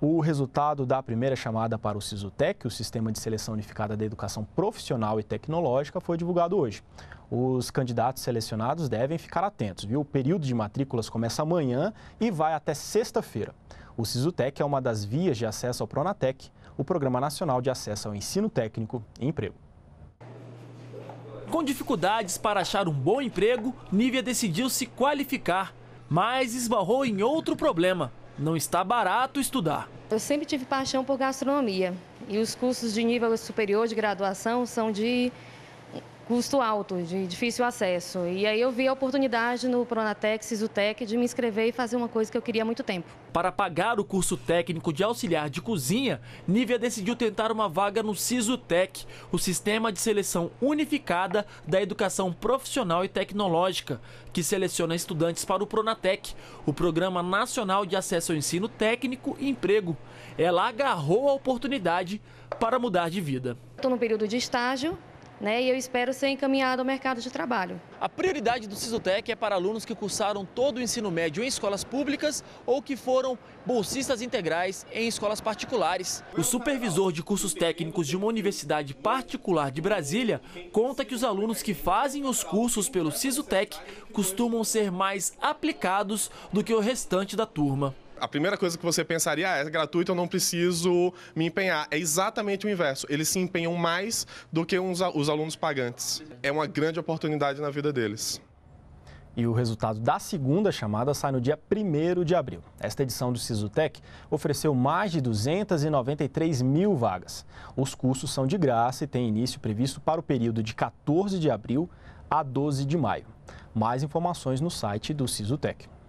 o resultado da primeira chamada para o SISUTEC, o Sistema de Seleção Unificada da Educação Profissional e Tecnológica, foi divulgado hoje. Os candidatos selecionados devem ficar atentos, viu? O período de matrículas começa amanhã e vai até sexta-feira. O SISUTEC é uma das vias de acesso ao Pronatec, o Programa Nacional de Acesso ao Ensino Técnico e Emprego. Com dificuldades para achar um bom emprego, Nívia decidiu se qualificar, mas esbarrou em outro problema não está barato estudar. Eu sempre tive paixão por gastronomia e os cursos de nível superior de graduação são de custo alto, de difícil acesso. E aí eu vi a oportunidade no Pronatec, Sisutec, de me inscrever e fazer uma coisa que eu queria há muito tempo. Para pagar o curso técnico de auxiliar de cozinha, Nívia decidiu tentar uma vaga no Sisutec, o Sistema de Seleção Unificada da Educação Profissional e Tecnológica, que seleciona estudantes para o Pronatec, o Programa Nacional de Acesso ao Ensino Técnico e Emprego. Ela agarrou a oportunidade para mudar de vida. Estou no período de estágio, né, e eu espero ser encaminhado ao mercado de trabalho. A prioridade do Sisutec é para alunos que cursaram todo o ensino médio em escolas públicas ou que foram bolsistas integrais em escolas particulares. O supervisor de cursos técnicos de uma universidade particular de Brasília conta que os alunos que fazem os cursos pelo Sisutec costumam ser mais aplicados do que o restante da turma a primeira coisa que você pensaria ah, é gratuito, eu não preciso me empenhar. É exatamente o inverso. Eles se empenham mais do que uns, os alunos pagantes. É uma grande oportunidade na vida deles. E o resultado da segunda chamada sai no dia 1 de abril. Esta edição do SISUTEC ofereceu mais de 293 mil vagas. Os cursos são de graça e têm início previsto para o período de 14 de abril a 12 de maio. Mais informações no site do SISUTEC.